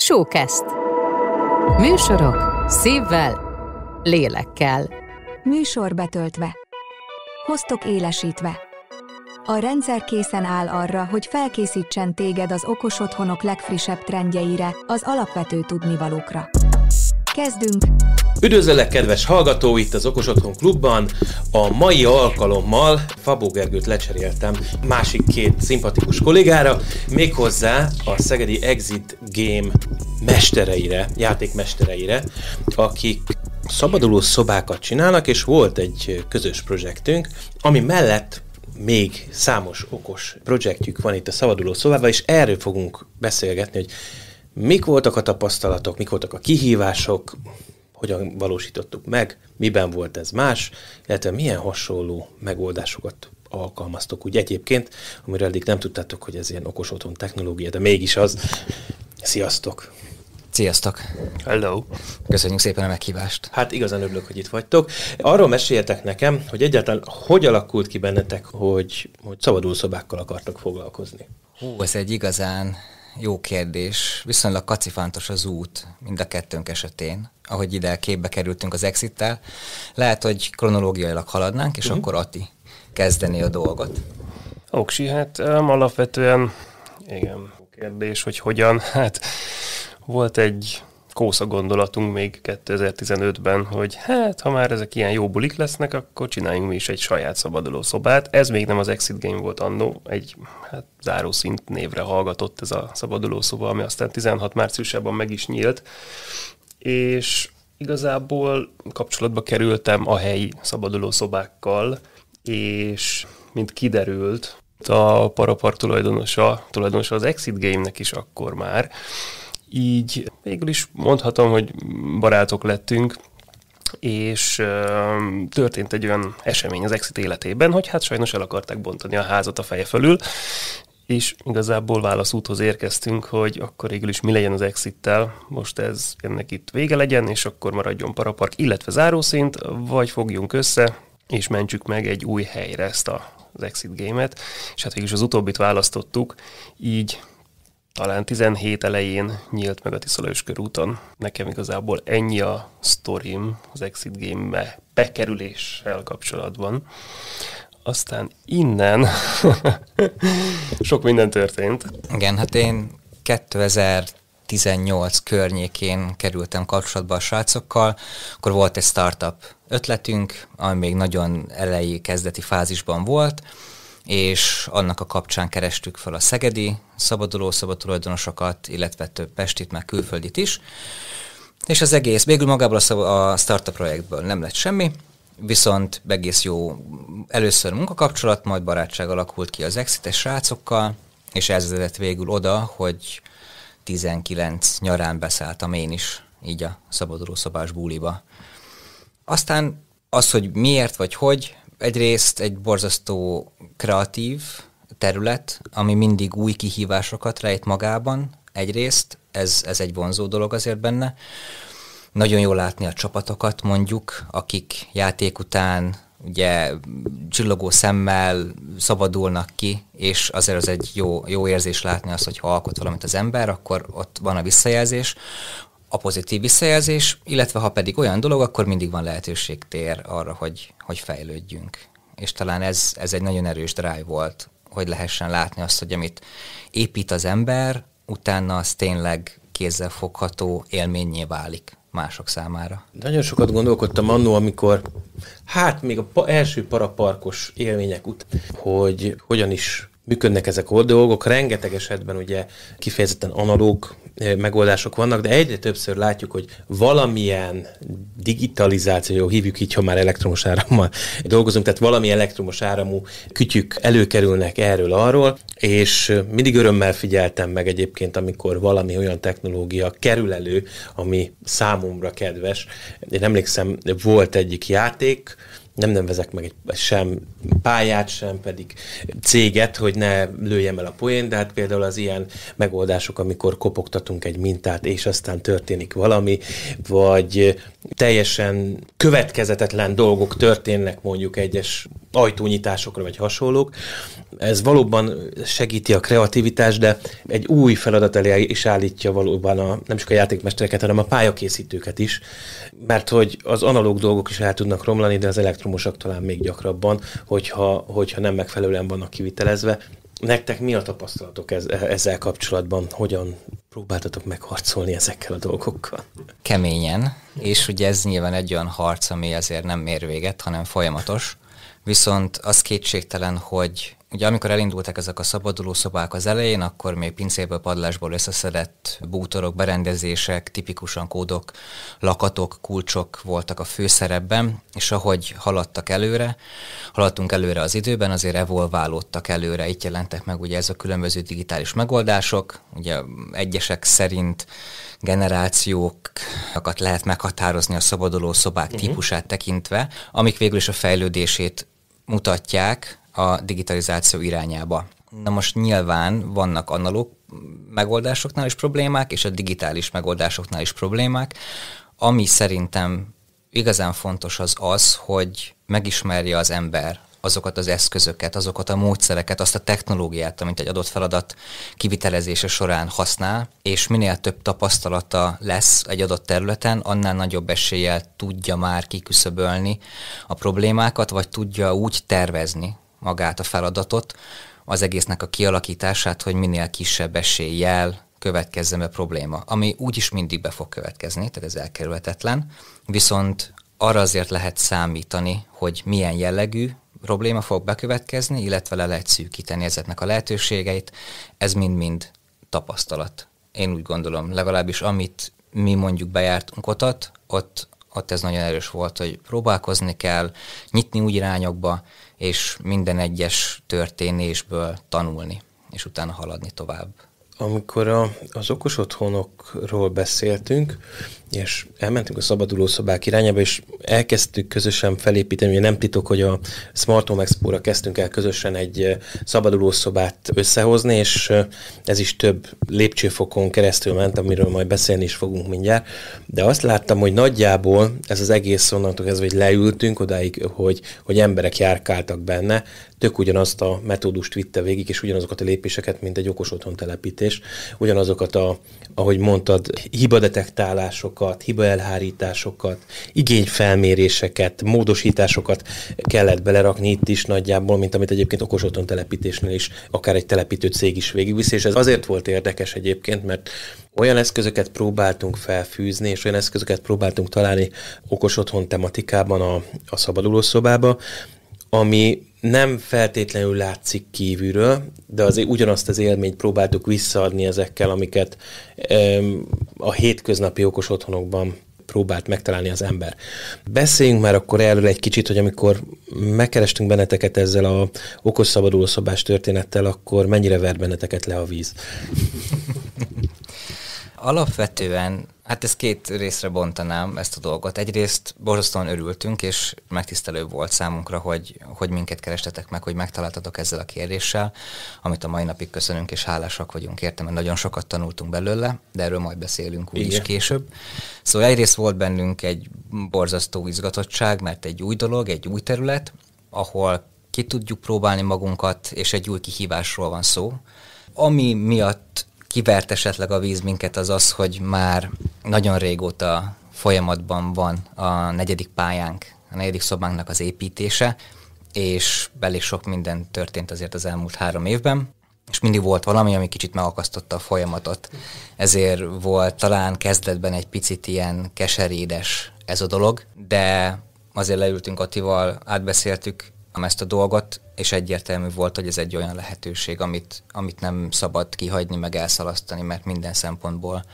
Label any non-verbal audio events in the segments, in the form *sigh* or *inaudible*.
Sókeszt. Műsorok szívvel, lélekkel. Műsor betöltve. Hoztok élesítve. A rendszer készen áll arra, hogy felkészítsen téged az okos otthonok legfrissebb trendjeire, az alapvető tudnivalókra. Kezdünk! Üdvözöllek, kedves hallgató, itt az Okos Otthon Klubban. A mai alkalommal Fabó Gergőt lecseréltem másik két szimpatikus kollégára, méghozzá a Szegedi Exit Game mestereire, játékmestereire, akik szabaduló szobákat csinálnak, és volt egy közös projektünk, ami mellett még számos okos projektjük van itt a szabaduló szobában, és erről fogunk beszélgetni, hogy mik voltak a tapasztalatok, mik voltak a kihívások, hogyan valósítottuk meg, miben volt ez más, illetve milyen hasonló megoldásokat alkalmaztok úgy egyébként, amire eddig nem tudtátok, hogy ez ilyen okos otthon technológia, de mégis az. Sziasztok! Sziasztok! Hello! Köszönjük szépen a meghívást! Hát igazán örülök, hogy itt vagytok. Arról meséltek nekem, hogy egyáltalán hogy alakult ki bennetek, hogy, hogy szabadulszobákkal akartok foglalkozni? Hú, ez egy igazán jó kérdés. Viszonylag kacifántos az út mind a kettőnk esetén, ahogy ide képbe kerültünk az exittel. Lehet, hogy kronológiailag haladnánk, és uh-huh. akkor Ati kezdeni a dolgot. Oksi, hát um, alapvetően igen, kérdés, hogy hogyan. Hát volt egy kósza gondolatunk még 2015-ben, hogy hát, ha már ezek ilyen jó bulik lesznek, akkor csináljunk mi is egy saját szabaduló szobát. Ez még nem az Exit Game volt annó, egy hát, zárószint névre hallgatott ez a szabaduló szoba, ami aztán 16 márciusában meg is nyílt. És igazából kapcsolatba kerültem a helyi szabaduló szobákkal, és mint kiderült, a Parapar tulajdonosa, tulajdonosa az Exit Game-nek is akkor már, így végül is mondhatom, hogy barátok lettünk, és uh, történt egy olyan esemény az Exit életében, hogy hát sajnos el akarták bontani a házat a feje fölül, és igazából válaszúthoz érkeztünk, hogy akkor végül is mi legyen az exittel, most ez ennek itt vége legyen, és akkor maradjon parapark, illetve zárószint, vagy fogjunk össze, és mentsük meg egy új helyre ezt a, az Exit Game-et, és hát végül is az utóbbit választottuk, így talán 17 elején nyílt meg a Tiszolajos körúton. Nekem igazából ennyi a sztorim az Exit Game-be bekerüléssel kapcsolatban. Aztán innen *laughs* sok minden történt. Igen, hát én 2000 18 környékén kerültem kapcsolatba a srácokkal, akkor volt egy startup ötletünk, ami még nagyon elejé kezdeti fázisban volt, és annak a kapcsán kerestük fel a szegedi szabaduló szabadtulajdonosokat, illetve több pestit, meg külföldit is. És az egész, végül magából a, szab- a startup projektből nem lett semmi, viszont egész jó először munkakapcsolat, majd barátság alakult ki az exites srácokkal, és ez vezetett végül oda, hogy 19 nyarán beszálltam én is így a szabaduló szobás búliba. Aztán az, hogy miért vagy hogy, egyrészt egy borzasztó kreatív terület, ami mindig új kihívásokat rejt magában, egyrészt, ez, ez egy vonzó dolog azért benne. Nagyon jól látni a csapatokat mondjuk, akik játék után ugye csillogó szemmel szabadulnak ki, és azért az egy jó, jó érzés látni azt, hogy ha alkot valamit az ember, akkor ott van a visszajelzés a pozitív visszajelzés, illetve ha pedig olyan dolog, akkor mindig van lehetőség tér arra, hogy, hogy fejlődjünk. És talán ez, ez egy nagyon erős drive volt, hogy lehessen látni azt, hogy amit épít az ember, utána az tényleg fogható élményé válik mások számára. Nagyon sokat gondolkodtam annó, amikor, hát még a pa- első paraparkos élmények után, hogy hogyan is működnek ezek a dolgok. Rengeteg esetben ugye kifejezetten analóg e, megoldások vannak, de egyre többször látjuk, hogy valamilyen digitalizáció, jó, hívjuk így, ha már elektromos árammal dolgozunk, tehát valami elektromos áramú kütyük előkerülnek erről arról, és e, mindig örömmel figyeltem meg egyébként, amikor valami olyan technológia kerül elő, ami számomra kedves. Én emlékszem, volt egyik játék, nem nevezek meg egy, sem pályát, sem pedig céget, hogy ne lőjem el a poén, de hát például az ilyen megoldások, amikor kopogtatunk egy mintát, és aztán történik valami, vagy teljesen következetetlen dolgok történnek mondjuk egyes ajtónyitásokra vagy hasonlók. Ez valóban segíti a kreativitást, de egy új feladat elé is állítja valóban a, nem csak a játékmestereket, hanem a pályakészítőket is, mert hogy az analóg dolgok is el tudnak romlani, de az elektromosak talán még gyakrabban, hogyha, hogyha nem megfelelően vannak kivitelezve. Nektek mi a tapasztalatok ez, ezzel kapcsolatban? Hogyan próbáltatok megharcolni ezekkel a dolgokkal? Keményen, és ugye ez nyilván egy olyan harc, ami azért nem ér véget, hanem folyamatos Viszont az kétségtelen, hogy ugye amikor elindultak ezek a szabaduló szobák az elején, akkor még pincéből, padlásból összeszedett bútorok, berendezések, tipikusan kódok, lakatok, kulcsok voltak a főszerepben, és ahogy haladtak előre, haladtunk előre az időben, azért evolválódtak előre, itt jelentek meg ugye ez a különböző digitális megoldások, ugye egyesek szerint generációkat lehet meghatározni a szabaduló szobák uh-huh. típusát tekintve, amik végül is a fejlődését mutatják a digitalizáció irányába. Na most nyilván vannak analóg megoldásoknál is problémák, és a digitális megoldásoknál is problémák. Ami szerintem igazán fontos az az, hogy megismerje az ember azokat az eszközöket, azokat a módszereket, azt a technológiát, amit egy adott feladat kivitelezése során használ, és minél több tapasztalata lesz egy adott területen, annál nagyobb eséllyel tudja már kiküszöbölni a problémákat, vagy tudja úgy tervezni magát a feladatot, az egésznek a kialakítását, hogy minél kisebb eséllyel következzen be probléma, ami úgyis mindig be fog következni, tehát ez elkerülhetetlen, viszont arra azért lehet számítani, hogy milyen jellegű, probléma fog bekövetkezni, illetve le lehet szűkíteni ezeknek a lehetőségeit. Ez mind-mind tapasztalat. Én úgy gondolom, legalábbis amit mi mondjuk bejártunk otat, ott, ott ez nagyon erős volt, hogy próbálkozni kell, nyitni úgy irányokba, és minden egyes történésből tanulni, és utána haladni tovább. Amikor a, az okos otthonokról beszéltünk, és elmentünk a szabaduló szobák irányába, és elkezdtük közösen felépíteni, ugye nem titok, hogy a Smart Home Expo-ra kezdtünk el közösen egy szabaduló szobát összehozni, és ez is több lépcsőfokon keresztül ment, amiről majd beszélni is fogunk mindjárt, de azt láttam, hogy nagyjából ez az egész onnantól kezdve, hogy leültünk odáig, hogy, hogy emberek járkáltak benne, tök ugyanazt a metódust vitte végig, és ugyanazokat a lépéseket, mint egy okos otthon telepítés, ugyanazokat a, ahogy mondtad, hibadetektálások, hibákat, hibaelhárításokat, igényfelméréseket, módosításokat kellett belerakni itt is nagyjából, mint amit egyébként okos otthon telepítésnél is akár egy telepítő cég is végigviszi, és ez azért volt érdekes egyébként, mert olyan eszközöket próbáltunk felfűzni, és olyan eszközöket próbáltunk találni okos otthon tematikában a, a szabadulószobába, ami nem feltétlenül látszik kívülről, de azért ugyanazt az élményt próbáltuk visszaadni ezekkel, amiket a hétköznapi okos otthonokban próbált megtalálni az ember. Beszéljünk már akkor erről egy kicsit, hogy amikor megkerestünk benneteket ezzel a okos szabadulószobás történettel, akkor mennyire vert benneteket le a víz? *laughs* Alapvetően, hát ezt két részre bontanám ezt a dolgot. Egyrészt borzasztóan örültünk, és megtisztelő volt számunkra, hogy, hogy minket kerestetek meg, hogy megtaláltatok ezzel a kérdéssel, amit a mai napig köszönünk, és hálásak vagyunk érte, mert nagyon sokat tanultunk belőle, de erről majd beszélünk is később. Szóval egyrészt volt bennünk egy borzasztó izgatottság, mert egy új dolog, egy új terület, ahol ki tudjuk próbálni magunkat, és egy új kihívásról van szó, ami miatt kivert esetleg a víz minket, az az, hogy már nagyon régóta folyamatban van a negyedik pályánk, a negyedik szobánknak az építése, és belé sok minden történt azért az elmúlt három évben, és mindig volt valami, ami kicsit megakasztotta a folyamatot. Ezért volt talán kezdetben egy picit ilyen keserédes ez a dolog, de azért leültünk Attival, átbeszéltük ezt a dolgot, és egyértelmű volt, hogy ez egy olyan lehetőség, amit, amit nem szabad kihagyni, meg elszalasztani, mert minden szempontból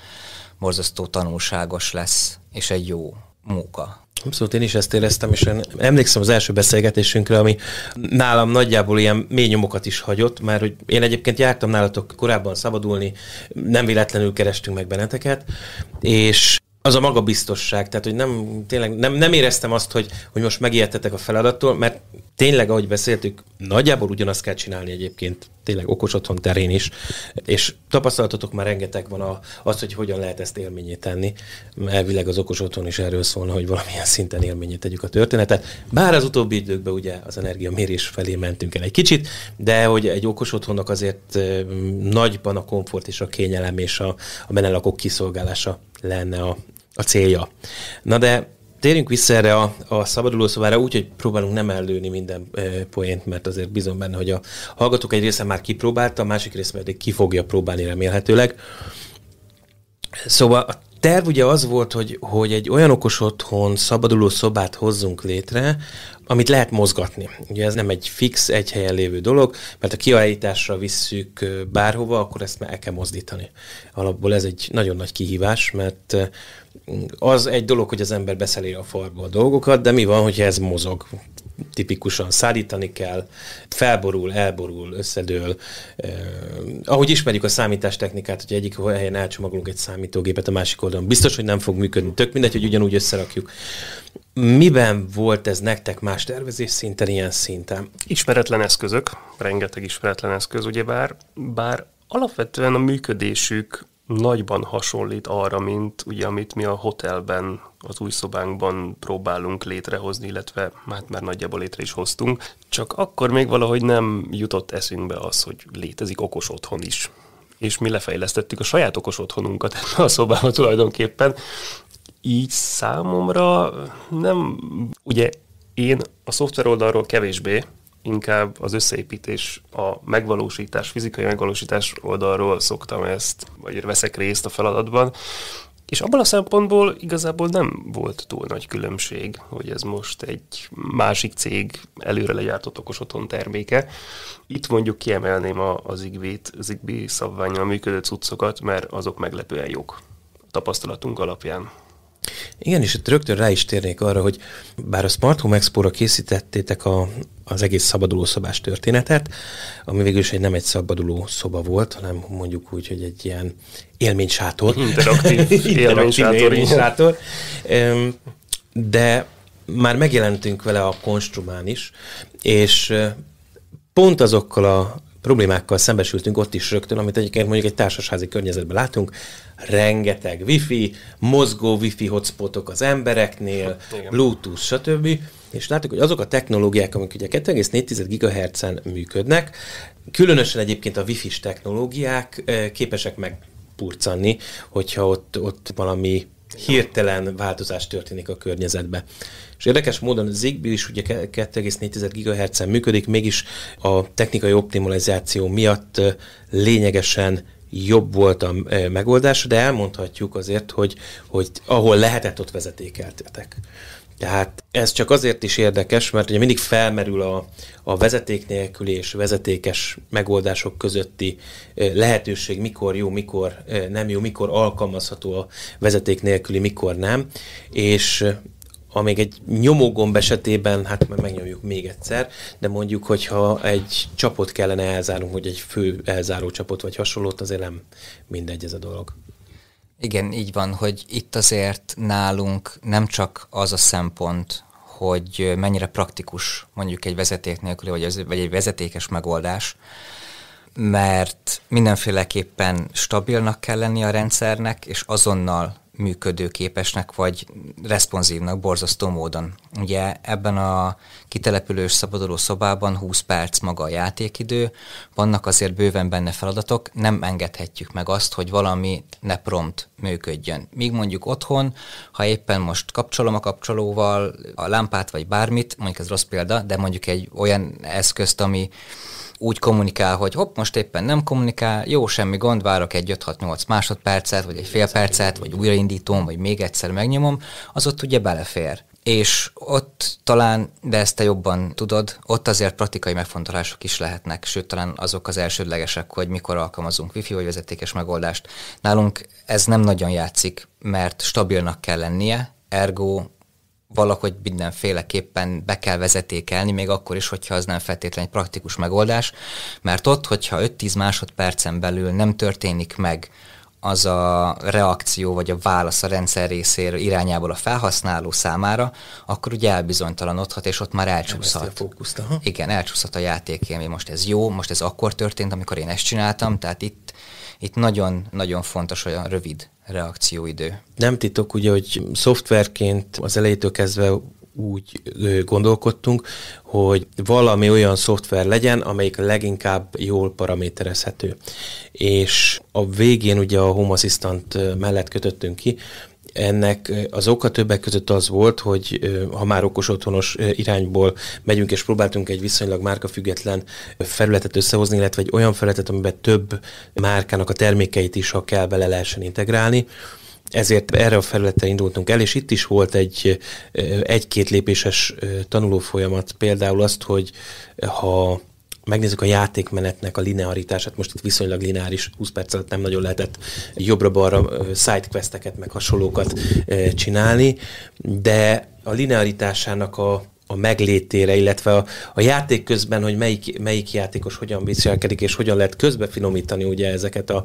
borzasztó tanulságos lesz, és egy jó móka. Abszolút, én is ezt éreztem, és én emlékszem az első beszélgetésünkre, ami nálam nagyjából ilyen mély nyomokat is hagyott, mert hogy én egyébként jártam nálatok korábban szabadulni, nem véletlenül kerestünk meg benneteket, és az a magabiztosság, tehát hogy nem, tényleg nem, nem éreztem azt, hogy, hogy most megijedtetek a feladattól, mert tényleg, ahogy beszéltük, nagyjából ugyanazt kell csinálni egyébként, tényleg okos otthon terén is, és tapasztalatotok már rengeteg van a, az, hogy hogyan lehet ezt élményét tenni. Elvileg az okos otthon is erről szólna, hogy valamilyen szinten élményét tegyük a történetet. Bár az utóbbi időkben ugye az energiamérés felé mentünk el egy kicsit, de hogy egy okos otthonnak azért nagyban a komfort és a kényelem és a, a menelakok kiszolgálása lenne a, a célja. Na de térjünk vissza erre a, a szabaduló szovára úgy, hogy próbálunk nem ellőni minden e, poént, mert azért bizony benne, hogy a hallgatók egy része már kipróbálta, a másik része pedig ki fogja próbálni remélhetőleg. Szóval a terv ugye az volt, hogy, hogy egy olyan okos otthon szabaduló szobát hozzunk létre, amit lehet mozgatni. Ugye ez nem egy fix, egy helyen lévő dolog, mert a kiállításra visszük e, bárhova, akkor ezt már el kell mozdítani. Alapból ez egy nagyon nagy kihívás, mert e, az egy dolog, hogy az ember beszeli a farba a dolgokat, de mi van, hogyha ez mozog? Tipikusan szállítani kell, felborul, elborul, összedől. Eh, ahogy ismerjük a számítástechnikát, hogy egyik helyen elcsomagolunk egy számítógépet, a másik oldalon biztos, hogy nem fog működni. Tök mindegy, hogy ugyanúgy összerakjuk. Miben volt ez nektek más tervezés szinten, ilyen szinten? Ismeretlen eszközök, rengeteg ismeretlen eszköz, ugye bár, bár alapvetően a működésük nagyban hasonlít arra, mint ugye, amit mi a hotelben, az új szobánkban próbálunk létrehozni, illetve hát már nagyjából létre is hoztunk, csak akkor még valahogy nem jutott eszünkbe az, hogy létezik okos otthon is. És mi lefejlesztettük a saját okos otthonunkat *laughs* ebbe a szobában tulajdonképpen. Így számomra nem, ugye én a szoftver oldalról kevésbé, inkább az összeépítés, a megvalósítás, fizikai megvalósítás oldalról szoktam ezt, vagy veszek részt a feladatban, és abban a szempontból igazából nem volt túl nagy különbség, hogy ez most egy másik cég előre legyártott okos otthon terméke. Itt mondjuk kiemelném a, a Zigbee-t, Zigbee szabványjal működő cuccokat, mert azok meglepően jók a tapasztalatunk alapján. Igen, és itt rögtön rá is térnék arra, hogy bár a Smart Home Expo-ra készítettétek a, az egész szabaduló szobás történetet, ami végül is egy, nem egy szabaduló szoba volt, hanem mondjuk úgy, hogy egy ilyen élménysátor. *laughs* Interaktív, *laughs* interaktív élménysátor. De már megjelentünk vele a konstrumán is, és pont azokkal a problémákkal szembesültünk ott is rögtön, amit egyébként mondjuk egy társasházi környezetben látunk, rengeteg wifi, mozgó wifi hotspotok az embereknél, hát, bluetooth, stb és látjuk, hogy azok a technológiák, amik ugye 2,4 GHz-en működnek, különösen egyébként a wifi-s technológiák eh, képesek megpurcanni, hogyha ott, ott valami hirtelen változás történik a környezetbe. És érdekes módon Zigbee is ugye 2,4 GHz-en működik, mégis a technikai optimalizáció miatt eh, lényegesen jobb volt a eh, megoldás, de elmondhatjuk azért, hogy, hogy ahol lehetett, ott vezetékeltetek. Tehát ez csak azért is érdekes, mert ugye mindig felmerül a, a vezeték nélküli és vezetékes megoldások közötti lehetőség, mikor jó, mikor nem jó, mikor alkalmazható a vezeték nélküli, mikor nem. És amíg egy nyomógomb esetében, hát megnyomjuk még egyszer, de mondjuk, hogyha egy csapot kellene elzárnunk, hogy egy fő elzáró csapot vagy hasonlót, azért nem mindegy ez a dolog. Igen, így van, hogy itt azért nálunk nem csak az a szempont, hogy mennyire praktikus mondjuk egy vezeték nélküli, vagy, az, vagy egy vezetékes megoldás, mert mindenféleképpen stabilnak kell lenni a rendszernek, és azonnal működőképesnek vagy responszívnak borzasztó módon. Ugye ebben a kitelepülős szabaduló szobában 20 perc maga a játékidő, vannak azért bőven benne feladatok, nem engedhetjük meg azt, hogy valami ne prompt működjön. Míg mondjuk otthon, ha éppen most kapcsolom a kapcsolóval a lámpát vagy bármit, mondjuk ez rossz példa, de mondjuk egy olyan eszközt, ami úgy kommunikál, hogy hopp, most éppen nem kommunikál, jó, semmi gond, várok egy 5-6-8 másodpercet, vagy egy fél percet, vagy újraindítom, vagy még egyszer megnyomom, az ott ugye belefér. És ott talán, de ezt te jobban tudod, ott azért praktikai megfontolások is lehetnek, sőt talán azok az elsődlegesek, hogy mikor alkalmazunk wifi vagy vezetékes megoldást. Nálunk ez nem nagyon játszik, mert stabilnak kell lennie, ergo valahogy mindenféleképpen be kell vezetékelni, még akkor is, hogyha az nem feltétlenül egy praktikus megoldás, mert ott, hogyha 5-10 másodpercen belül nem történik meg az a reakció vagy a válasz a rendszer részéről irányából a felhasználó számára, akkor ugye elbizonytalanodhat, és ott már elcsúszhat. Fókuszt, Igen, elcsúszhat a ami Most ez jó, most ez akkor történt, amikor én ezt csináltam, tehát itt, itt nagyon-nagyon fontos, hogy a rövid reakcióidő. Nem titok ugye, hogy szoftverként az elejétől kezdve úgy gondolkodtunk, hogy valami olyan szoftver legyen, amelyik leginkább jól paraméterezhető. És a végén ugye a Home Assistant mellett kötöttünk ki, ennek az oka többek között az volt, hogy ha már okos otthonos irányból megyünk, és próbáltunk egy viszonylag márkafüggetlen felületet összehozni, illetve egy olyan felületet, amiben több márkának a termékeit is, ha kell, bele lehessen integrálni ezért erre a felületre indultunk el, és itt is volt egy egy-két lépéses tanulófolyamat, például azt, hogy ha megnézzük a játékmenetnek a linearitását, most itt viszonylag lineáris, 20 perc alatt nem nagyon lehetett jobbra-balra sidequesteket, meg hasonlókat csinálni, de a linearitásának a a meglétére, illetve a, a játék közben, hogy melyik, melyik játékos hogyan viselkedik, és hogyan lehet közbefinomítani ugye ezeket a,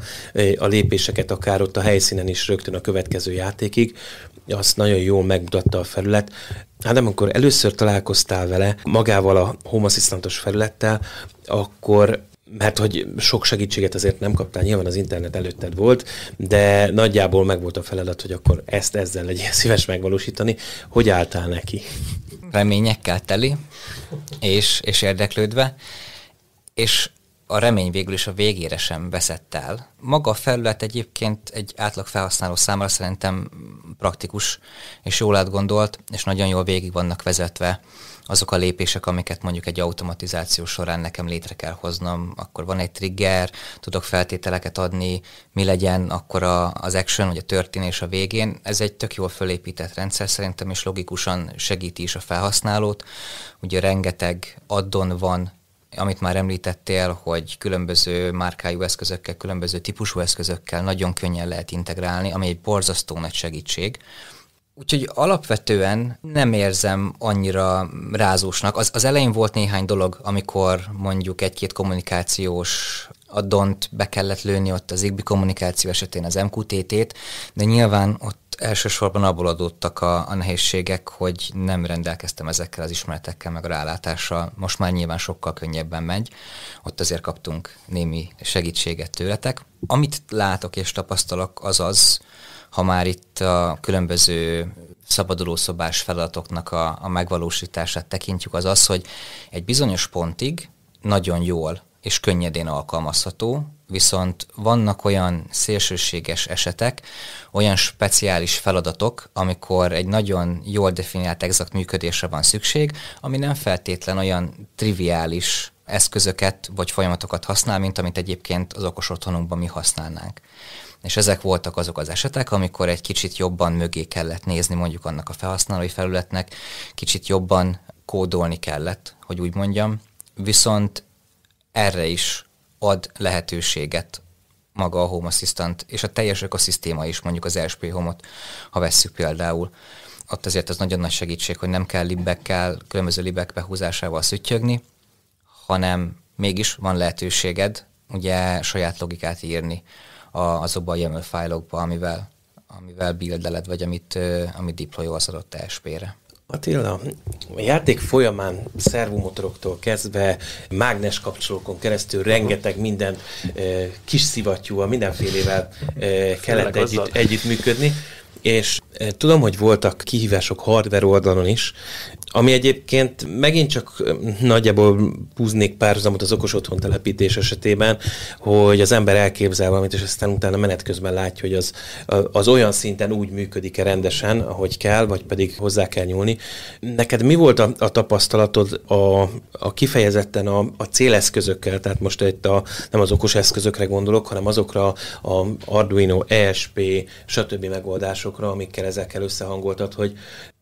a lépéseket, akár ott a helyszínen is rögtön a következő játékig, azt nagyon jól megmutatta a felület. Hát nem, amikor először találkoztál vele, magával a Home felülettel, akkor mert hogy sok segítséget azért nem kaptál, nyilván az internet előtted volt, de nagyjából megvolt a feladat, hogy akkor ezt ezzel legyen *laughs* szíves megvalósítani. Hogy álltál neki? Reményekkel teli, és, és érdeklődve, és a remény végül is a végére sem veszett el. Maga a felület egyébként egy átlag felhasználó számára szerintem praktikus és jól átgondolt, és nagyon jól végig vannak vezetve azok a lépések, amiket mondjuk egy automatizáció során nekem létre kell hoznom, akkor van egy trigger, tudok feltételeket adni, mi legyen akkor a, az action, vagy a történés a végén. Ez egy tök jól fölépített rendszer szerintem, és logikusan segíti is a felhasználót. Ugye rengeteg addon van amit már említettél, hogy különböző márkájú eszközökkel, különböző típusú eszközökkel nagyon könnyen lehet integrálni, ami egy borzasztó nagy segítség. Úgyhogy alapvetően nem érzem annyira rázósnak. Az, az elején volt néhány dolog, amikor mondjuk egy-két kommunikációs a Dont be kellett lőni ott az IGBI kommunikáció esetén az MQTT-t, de nyilván ott elsősorban abból adódtak a, a nehézségek, hogy nem rendelkeztem ezekkel az ismeretekkel, meg a rálátással. Most már nyilván sokkal könnyebben megy. Ott azért kaptunk némi segítséget tőletek. Amit látok és tapasztalok, az az, ha már itt a különböző szabadulószobás feladatoknak a, a megvalósítását tekintjük, az az, hogy egy bizonyos pontig nagyon jól és könnyedén alkalmazható, viszont vannak olyan szélsőséges esetek, olyan speciális feladatok, amikor egy nagyon jól definiált exakt működésre van szükség, ami nem feltétlen olyan triviális eszközöket vagy folyamatokat használ, mint amit egyébként az okos otthonunkban mi használnánk. És ezek voltak azok az esetek, amikor egy kicsit jobban mögé kellett nézni mondjuk annak a felhasználói felületnek, kicsit jobban kódolni kellett, hogy úgy mondjam, viszont erre is ad lehetőséget maga a Home Assistant, és a teljes ökoszisztéma is, mondjuk az ESP Home-ot, ha vesszük például. Ott azért az nagyon nagy segítség, hogy nem kell libekkel különböző libek behúzásával szütyögni, hanem mégis van lehetőséged ugye saját logikát írni a, azokban a YAML fájlokba, amivel, amivel bildeled, vagy amit, amit deployolsz adott ESP-re. Attila, a játék folyamán szervomotoroktól kezdve mágnes kapcsolókon keresztül rengeteg minden kis szivattyúval, mindenfélével kellett együtt, együttműködni és eh, tudom, hogy voltak kihívások hardware oldalon is, ami egyébként megint csak eh, nagyjából húznék párhuzamot az okos otthon telepítés esetében, hogy az ember elképzel valamit, és aztán utána menet közben látja, hogy az, az olyan szinten úgy működik-e rendesen, ahogy kell, vagy pedig hozzá kell nyúlni. Neked mi volt a, a tapasztalatod a, a kifejezetten a, a céleszközökkel, tehát most itt a, nem az okos eszközökre gondolok, hanem azokra a Arduino, ESP, stb. megoldások, megoldásokra, amikkel ezekkel összehangoltat, hogy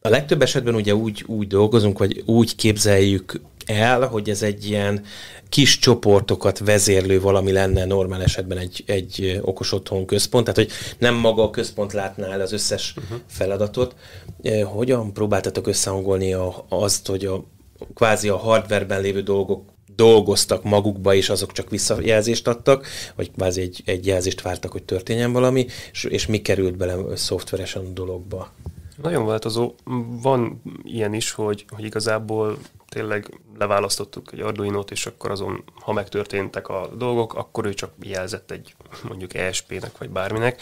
a legtöbb esetben ugye úgy, úgy dolgozunk, vagy úgy képzeljük el, hogy ez egy ilyen kis csoportokat vezérlő valami lenne normál esetben egy, egy okos otthon központ, tehát hogy nem maga a központ látná el az összes uh-huh. feladatot. E, hogyan próbáltatok összehangolni a, azt, hogy a kvázi a hardverben lévő dolgok dolgoztak magukba, és azok csak visszajelzést adtak, vagy kvázi egy, egy jelzést vártak, hogy történjen valami, és, és mi került bele szoftveresen a dologba? Nagyon változó. Van ilyen is, hogy, hogy igazából tényleg leválasztottuk egy Arduino-t, és akkor azon, ha megtörténtek a dolgok, akkor ő csak jelzett egy mondjuk ESP-nek, vagy bárminek,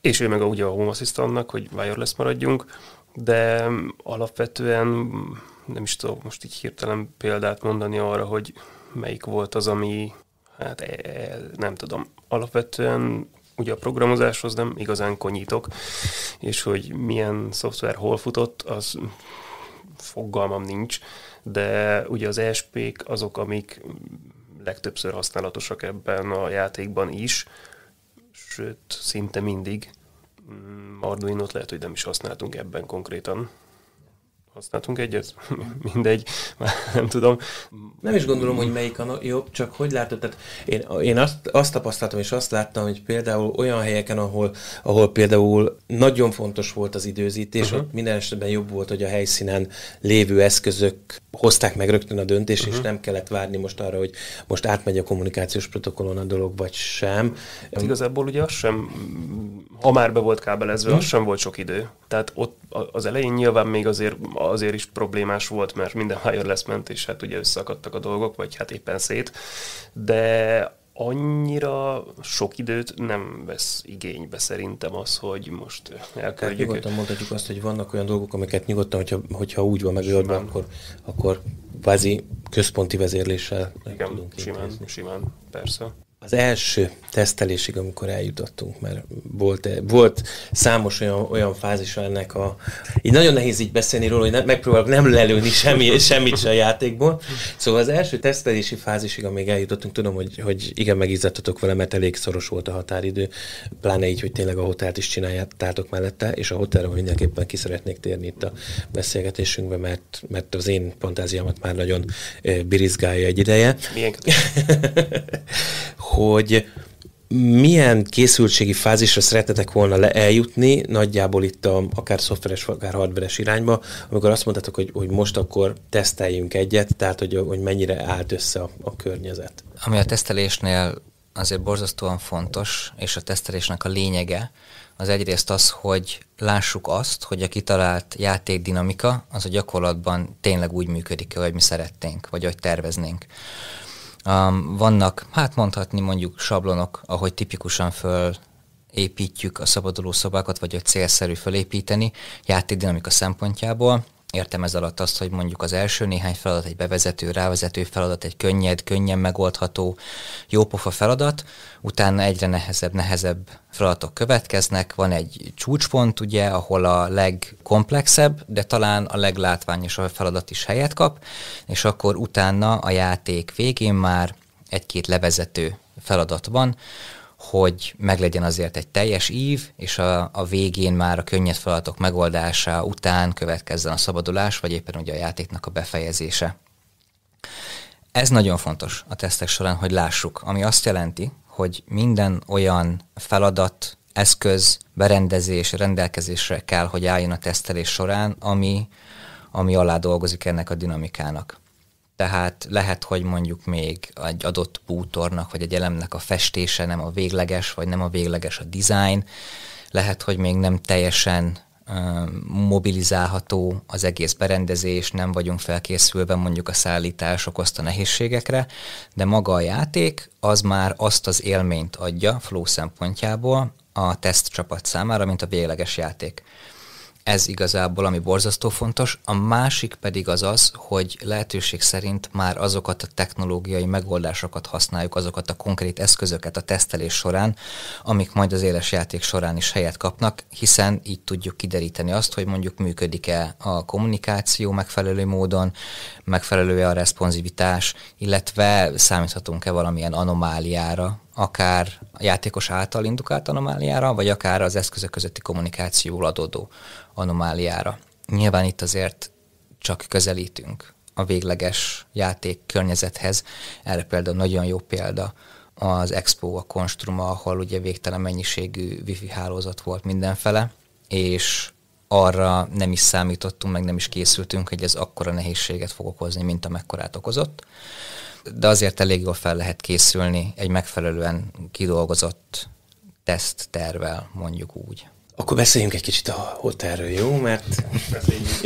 és ő meg ugye a Home Assistant-nak, hogy wireless maradjunk, de mm, alapvetően nem is tudok most így hirtelen példát mondani arra, hogy melyik volt az, ami, hát e, e, nem tudom, alapvetően ugye a programozáshoz nem igazán konyítok, és hogy milyen szoftver hol futott, az fogalmam nincs, de ugye az esp azok, amik legtöbbször használatosak ebben a játékban is, sőt, szinte mindig. Mm, Arduino-t lehet, hogy nem is használtunk ebben konkrétan, használtunk egyet, *laughs* mindegy, már *laughs* nem tudom. Nem is gondolom, hogy melyik a jobb, csak hogy látod, tehát én, én azt, azt tapasztaltam és azt láttam, hogy például olyan helyeken, ahol, ahol például nagyon fontos volt az időzítés, uh-huh. ott minden esetben jobb volt, hogy a helyszínen lévő eszközök hozták meg rögtön a döntést, uh-huh. és mhm. nem kellett várni most arra, hogy most átmegy a kommunikációs protokollon a dolog, vagy sem. Hát igazából ugye az sem, ha már be volt kábelezve, uh-huh. az mhm. sem volt sok idő. Tehát ott az elején nyilván még azért a azért is problémás volt, mert minden wireless ment, és hát ugye összeakadtak a dolgok, vagy hát éppen szét, de annyira sok időt nem vesz igénybe szerintem az, hogy most elkezdjük. Nyugodtan mondhatjuk azt, hogy vannak olyan dolgok, amiket nyugodtan, hogyha, hogyha úgy van megoldva, akkor, akkor kvázi központi vezérléssel Igen, tudunk simán, intézni. simán, persze az első tesztelésig, amikor eljutottunk, mert volt, volt számos olyan, olyan fázis ennek a... Így nagyon nehéz így beszélni róla, hogy ne, megpróbálok nem lelőni semmi, semmit se a játékból. Szóval az első tesztelési fázisig, amíg eljutottunk, tudom, hogy, hogy igen, megizzadtatok vele, mert elég szoros volt a határidő, pláne így, hogy tényleg a hotelt is csináljátok mellette, és a hotelről mindenképpen ki szeretnék térni itt a beszélgetésünkbe, mert, mert az én fantáziámat már nagyon birizgálja egy ideje. Milyen *laughs* hogy milyen készültségi fázisra szeretetek volna le eljutni, nagyjából itt a, akár szoftveres, akár hardveres irányba, amikor azt mondtátok, hogy, hogy most akkor teszteljünk egyet, tehát hogy, hogy mennyire állt össze a, a környezet. Ami a tesztelésnél azért borzasztóan fontos, és a tesztelésnek a lényege, az egyrészt az, hogy lássuk azt, hogy a kitalált játék dinamika, az a gyakorlatban tényleg úgy működik, ahogy mi szeretnénk, vagy ahogy terveznénk. Um, vannak, hát mondhatni mondjuk sablonok, ahogy tipikusan föl építjük a szabaduló szobákat, vagy hogy célszerű fölépíteni játékdinamika szempontjából. Értem ez alatt azt, hogy mondjuk az első néhány feladat egy bevezető, rávezető feladat, egy könnyed, könnyen megoldható, jópofa feladat, utána egyre nehezebb, nehezebb feladatok következnek, van egy csúcspont, ugye, ahol a legkomplexebb, de talán a leglátványosabb feladat is helyet kap, és akkor utána a játék végén már egy-két levezető feladat van, hogy meglegyen azért egy teljes ív, és a, a végén már a könnyed feladatok megoldása után következzen a szabadulás, vagy éppen ugye a játéknak a befejezése. Ez nagyon fontos a tesztek során, hogy lássuk, ami azt jelenti, hogy minden olyan feladat, eszköz, berendezés rendelkezésre kell, hogy álljon a tesztelés során, ami, ami alá dolgozik ennek a dinamikának tehát lehet, hogy mondjuk még egy adott bútornak vagy egy elemnek a festése nem a végleges, vagy nem a végleges a design, lehet, hogy még nem teljesen mobilizálható az egész berendezés, nem vagyunk felkészülve mondjuk a szállítás okozta nehézségekre, de maga a játék az már azt az élményt adja flow szempontjából a teszt csapat számára, mint a végleges játék. Ez igazából, ami borzasztó fontos. A másik pedig az az, hogy lehetőség szerint már azokat a technológiai megoldásokat használjuk, azokat a konkrét eszközöket a tesztelés során, amik majd az éles játék során is helyet kapnak, hiszen így tudjuk kideríteni azt, hogy mondjuk működik-e a kommunikáció megfelelő módon, megfelelő-e a responsivitás, illetve számíthatunk-e valamilyen anomáliára, akár a játékos által indukált anomáliára, vagy akár az eszközök közötti kommunikációval adódó anomáliára. Nyilván itt azért csak közelítünk a végleges játék környezethez. Erre például nagyon jó példa az Expo, a Konstruma, ahol ugye végtelen mennyiségű wifi hálózat volt mindenfele, és arra nem is számítottunk, meg nem is készültünk, hogy ez akkora nehézséget fog okozni, mint amekkorát okozott de azért elég jól fel lehet készülni egy megfelelően kidolgozott teszttervel, mondjuk úgy. Akkor beszéljünk egy kicsit a hotelről, jó? Mert...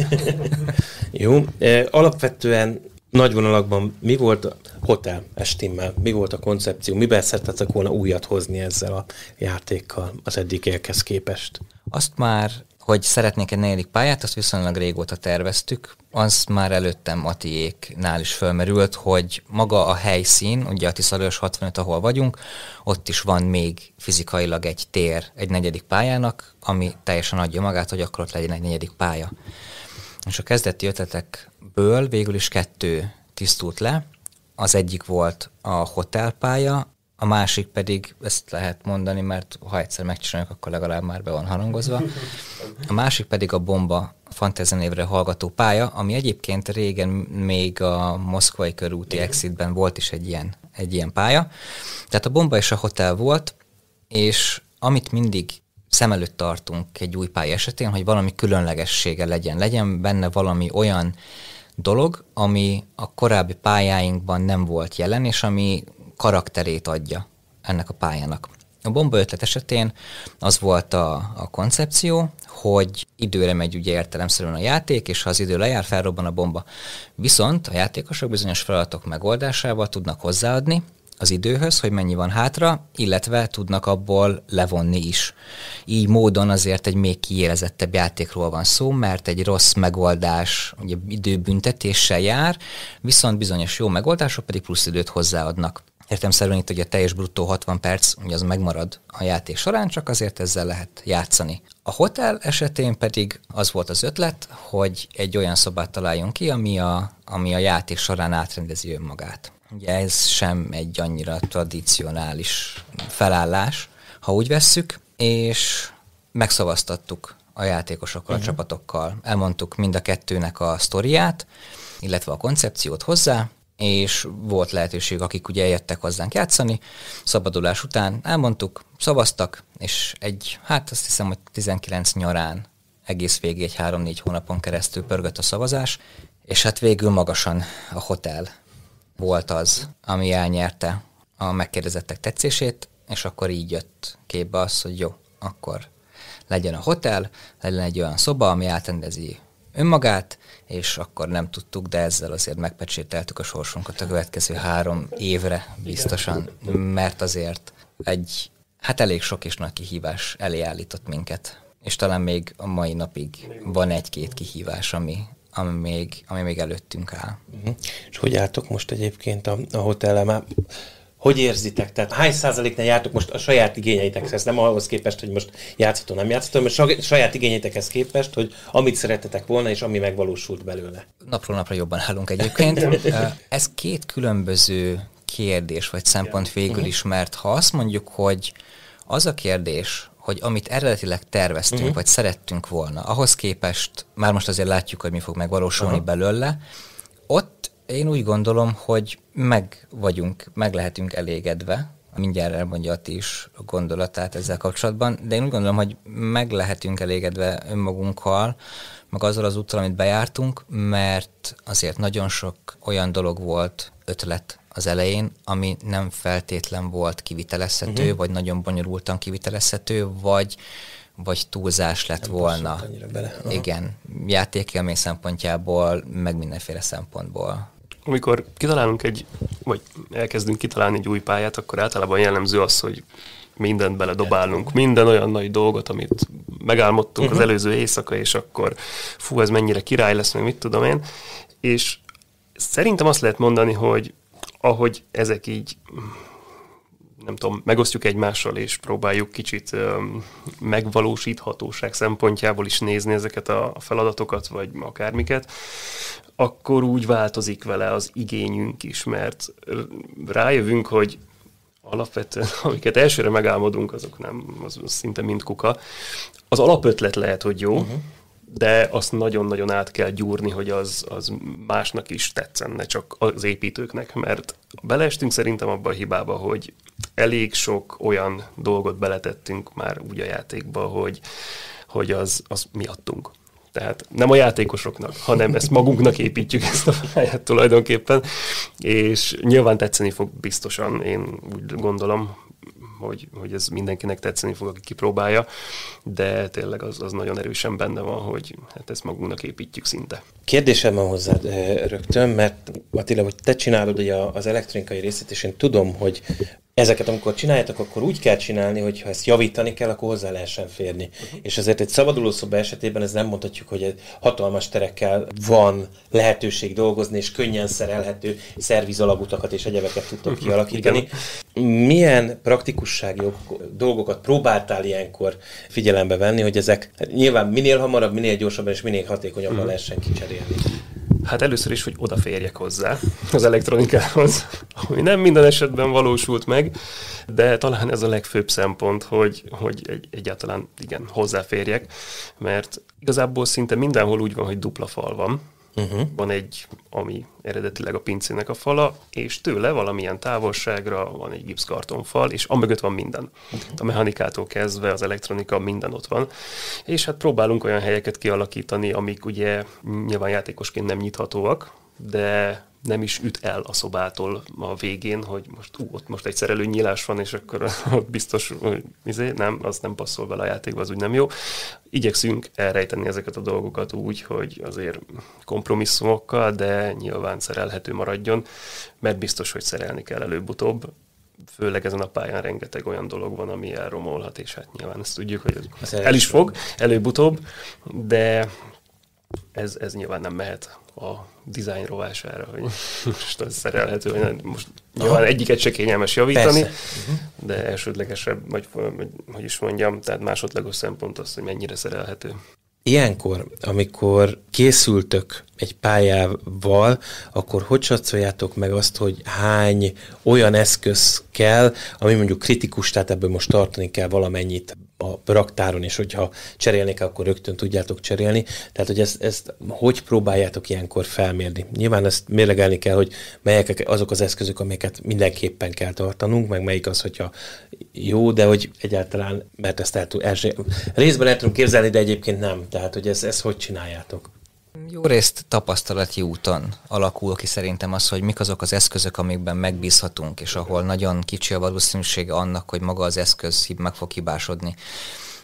*laughs* jó. E, alapvetően nagy vonalakban mi volt a hotel estimmel, mi volt a koncepció, miben szeretettek volna újat hozni ezzel a játékkal az eddigiekhez képest? Azt már hogy szeretnék egy negyedik pályát, azt viszonylag régóta terveztük. Az már előttem Matiéknál is felmerült, hogy maga a helyszín, ugye a Tiszalős 65, ahol vagyunk, ott is van még fizikailag egy tér egy negyedik pályának, ami teljesen adja magát, hogy akkor ott legyen egy negyedik pálya. És a kezdeti ötletekből végül is kettő tisztult le. Az egyik volt a hotelpálya, a másik pedig, ezt lehet mondani, mert ha egyszer megcsináljuk, akkor legalább már be van harangozva. A másik pedig a bomba, a fantasy névre hallgató pálya, ami egyébként régen még a moszkvai körúti exitben volt is egy ilyen, egy ilyen pálya. Tehát a bomba és a hotel volt, és amit mindig szem előtt tartunk egy új pálya esetén, hogy valami különlegessége legyen, legyen benne valami olyan dolog, ami a korábbi pályáinkban nem volt jelen, és ami karakterét adja ennek a pályának. A bomba ötlet esetén az volt a, a koncepció, hogy időre megy ugye értelemszerűen a játék, és ha az idő lejár, felrobban a bomba. Viszont a játékosok bizonyos feladatok megoldásával tudnak hozzáadni az időhöz, hogy mennyi van hátra, illetve tudnak abból levonni is. Így módon azért egy még kiélezettebb játékról van szó, mert egy rossz megoldás ugye időbüntetéssel jár, viszont bizonyos jó megoldások pedig plusz időt hozzáadnak szerint itt ugye teljes bruttó 60 perc, ugye az megmarad a játék során, csak azért ezzel lehet játszani. A hotel esetén pedig az volt az ötlet, hogy egy olyan szobát találjunk ki, ami a, ami a játék során átrendezi önmagát. Ugye ez sem egy annyira tradicionális felállás, ha úgy vesszük, és megszavaztattuk a játékosokkal, uh-huh. a csapatokkal. Elmondtuk mind a kettőnek a sztoriát, illetve a koncepciót hozzá, és volt lehetőség, akik ugye jöttek hozzánk játszani. Szabadulás után elmondtuk, szavaztak, és egy, hát azt hiszem, hogy 19 nyarán egész végig egy 3-4 hónapon keresztül pörgött a szavazás, és hát végül magasan a hotel volt az, ami elnyerte a megkérdezettek tetszését, és akkor így jött képbe az, hogy jó, akkor legyen a hotel, legyen egy olyan szoba, ami átrendezi önmagát, és akkor nem tudtuk, de ezzel azért megpecsételtük a sorsunkat a következő három évre biztosan, mert azért egy, hát elég sok és nagy kihívás elé állított minket. És talán még a mai napig van egy-két kihívás, ami, ami még, ami még előttünk áll. Mhm. És hogy álltok most egyébként a, a hotelre? Már hogy érzitek? Tehát hány százaléknál jártok most a saját igényeitekhez, nem ahhoz képest, hogy most játszható, nem játszható, hanem saját igényeitekhez képest, hogy amit szeretetek volna, és ami megvalósult belőle. Napról napra jobban állunk egyébként. Ez két különböző kérdés vagy szempont végül mhm. is, mert ha azt mondjuk, hogy az a kérdés, hogy amit eredetileg terveztünk, uh-huh. vagy szerettünk volna, ahhoz képest már most azért látjuk, hogy mi fog megvalósulni uh-huh. belőle, ott én úgy gondolom, hogy meg vagyunk, meg lehetünk elégedve, mindjárt elmondja a is a gondolatát ezzel kapcsolatban, de én úgy gondolom, hogy meg lehetünk elégedve önmagunkkal, meg azzal az úttal, amit bejártunk, mert azért nagyon sok olyan dolog volt, ötlet az elején, ami nem feltétlen volt kivitelezhető, uh-huh. vagy nagyon bonyolultan kivitelezhető, vagy vagy túlzás lett nem volna. Bele. Igen, játékélmény szempontjából, meg mindenféle szempontból amikor kitalálunk egy, vagy elkezdünk kitalálni egy új pályát, akkor általában jellemző az, hogy mindent beledobálunk, minden olyan nagy dolgot, amit megálmodtunk uh-huh. az mhm. előző éjszaka, és akkor fú, ez mennyire király lesz, meg mit tudom én. És szerintem azt lehet mondani, hogy ahogy ezek így nem tudom, megosztjuk egymással, és próbáljuk kicsit megvalósíthatóság szempontjából is nézni ezeket a feladatokat, vagy akármiket, akkor úgy változik vele az igényünk is, mert rájövünk, hogy alapvetően, *laughs* amiket elsőre megálmodunk, azok nem, az, az szinte mind kuka. Az alapötlet lehet, hogy jó, uh-huh. de azt nagyon-nagyon át kell gyúrni, hogy az, az másnak is tetszen, ne csak az építőknek, mert beleestünk szerintem abba a hibába, hogy elég sok olyan dolgot beletettünk már úgy a játékba, hogy, hogy az, az miattunk. Tehát nem a játékosoknak, hanem ezt magunknak építjük ezt a pályát tulajdonképpen, és nyilván tetszeni fog biztosan, én úgy gondolom, hogy, hogy ez mindenkinek tetszeni fog, aki kipróbálja, de tényleg az, az nagyon erősen benne van, hogy hát ezt magunknak építjük szinte. Kérdésem van hozzád rögtön, mert Attila, hogy te csinálod ugye az elektronikai részét, és én tudom, hogy ezeket, amikor csináljátok, akkor úgy kell csinálni, hogy ha ezt javítani kell, akkor hozzá lehessen férni. Uh-huh. És azért egy szabaduló szoba esetében ez nem mondhatjuk, hogy hatalmas terekkel van lehetőség dolgozni, és könnyen szerelhető szervizalagutakat és egyebeket tudtok uh-huh. *laughs* Milyen praktikussági dolgokat próbáltál ilyenkor figyelembe venni, hogy ezek hát nyilván minél hamarabb, minél gyorsabban és minél hatékonyabban uh-huh. lehessen kicserélni? Hát először is, hogy odaférjek hozzá az elektronikához, ami nem minden esetben valósult meg, de talán ez a legfőbb szempont, hogy, hogy egy, egyáltalán igen, hozzáférjek, mert igazából szinte mindenhol úgy van, hogy dupla fal van, uh-huh. van egy, ami eredetileg a pincének a fala, és tőle valamilyen távolságra van egy fal, és amögött van minden. Uh-huh. A mechanikától kezdve az elektronika minden ott van. És hát próbálunk olyan helyeket kialakítani, amik ugye nyilván játékosként nem nyithatóak, de nem is üt el a szobától a végén, hogy most ú, ott most egy szerelőnyílás van, és akkor *laughs* ott biztos, hogy izé, nem, az nem passzol bele a játékba, az úgy nem jó. Igyekszünk elrejteni ezeket a dolgokat úgy, hogy azért kompromisszumokkal, de nyilván szerelhető maradjon, mert biztos, hogy szerelni kell előbb-utóbb, főleg ezen a pályán rengeteg olyan dolog van, ami elromolhat, és hát nyilván ezt tudjuk, hogy ez el is fog előbb-utóbb, de ez, ez nyilván nem mehet a dizájn rovására, hogy most az szerelhető, hogy most nyilván egyiket se kényelmes javítani, Persze. Mhm. de elsődlegesebb, vagy hogy is mondjam, tehát másodlagos szempont az, hogy mennyire szerelhető. Ilyenkor, amikor készültök egy pályával, akkor hogy satszoljátok meg azt, hogy hány olyan eszköz kell, ami mondjuk kritikus, tehát ebből most tartani kell valamennyit a raktáron, és hogyha cserélnék, akkor rögtön tudjátok cserélni. Tehát, hogy ezt, ezt hogy próbáljátok ilyenkor felmérni? Nyilván ezt mérlegelni kell, hogy melyek azok az eszközök, amiket mindenképpen kell tartanunk, meg melyik az, hogyha jó, de hogy egyáltalán, mert ezt el, első, részben el tudunk képzelni, de egyébként nem. Tehát, hogy ezt, ezt hogy csináljátok? Jó részt tapasztalati úton alakul ki szerintem az, hogy mik azok az eszközök, amikben megbízhatunk, és ahol nagyon kicsi a valószínűsége annak, hogy maga az eszköz meg fog hibásodni.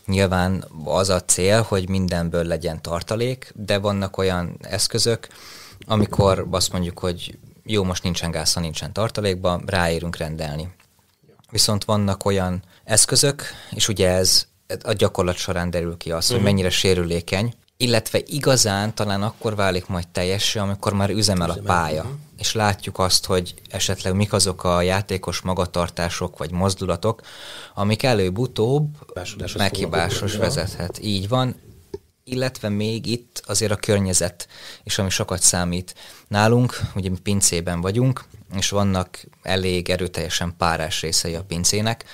Nyilván az a cél, hogy mindenből legyen tartalék, de vannak olyan eszközök, amikor azt mondjuk, hogy jó, most nincsen gázha, nincsen tartalékban, ráérünk rendelni. Viszont vannak olyan eszközök, és ugye ez a gyakorlat során derül ki az, hogy mhm. mennyire sérülékeny, illetve igazán talán akkor válik majd teljesen, amikor már üzemel a pálya, uh-huh. és látjuk azt, hogy esetleg mik azok a játékos magatartások vagy mozdulatok, amik előbb-utóbb meghibásos vezethet. Így van, illetve még itt azért a környezet, és ami sokat számít. Nálunk, ugye mi pincében vagyunk, és vannak elég erőteljesen párás részei a pincének.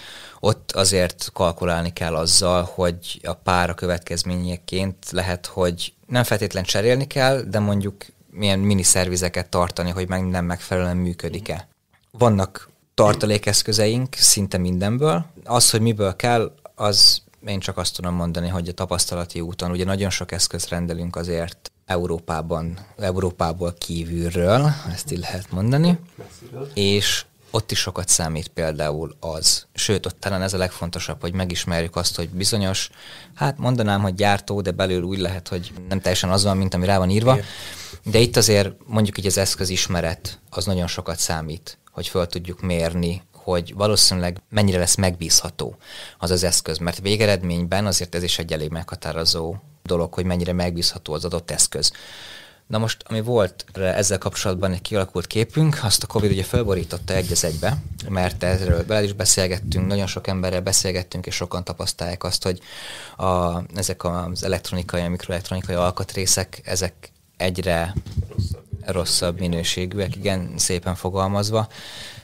Ott azért kalkulálni kell azzal, hogy a pára következményeként lehet, hogy nem feltétlen cserélni kell, de mondjuk milyen miniszervizeket tartani, hogy meg nem megfelelően működik-e. Vannak tartalékeszközeink szinte mindenből. Az, hogy miből kell, az én csak azt tudom mondani, hogy a tapasztalati úton ugye nagyon sok eszköz rendelünk azért Európában, Európából kívülről, ezt így lehet mondani, és ott is sokat számít például az. Sőt, ott talán ez a legfontosabb, hogy megismerjük azt, hogy bizonyos, hát mondanám, hogy gyártó, de belül úgy lehet, hogy nem teljesen az van, mint ami rá van írva. De itt azért mondjuk így az eszközismeret, az nagyon sokat számít, hogy föl tudjuk mérni, hogy valószínűleg mennyire lesz megbízható az az eszköz, mert végeredményben azért ez is egy elég meghatározó dolog, hogy mennyire megbízható az adott eszköz. Na most, ami volt eh, ezzel kapcsolatban egy kialakult képünk, azt a Covid ugye felborította egy az egybe, mert erről vele is beszélgettünk, nagyon sok emberrel beszélgettünk, és sokan tapasztalják azt, hogy a, ezek az elektronikai, a mikroelektronikai alkatrészek, ezek egyre rosszabb minőségűek, igen, szépen fogalmazva,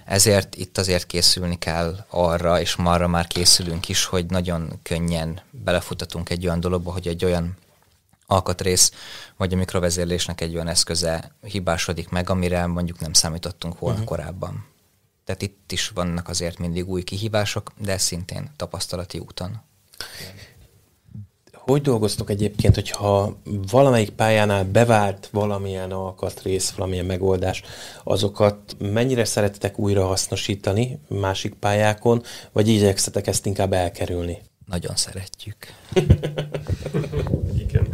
ezért itt azért készülni kell arra, és arra már készülünk is, hogy nagyon könnyen belefutatunk egy olyan dologba, hogy egy olyan alkatrész, vagy a mikrovezérlésnek egy olyan eszköze hibásodik meg, amire mondjuk nem számítottunk volna uh-huh. korábban. Tehát itt is vannak azért mindig új kihívások, de szintén tapasztalati úton. Hogy dolgoztok egyébként, hogyha valamelyik pályánál bevált valamilyen alkatrész, valamilyen megoldás, azokat mennyire szeretetek újra hasznosítani másik pályákon, vagy igyekszetek ezt inkább elkerülni? Nagyon szeretjük. Igen.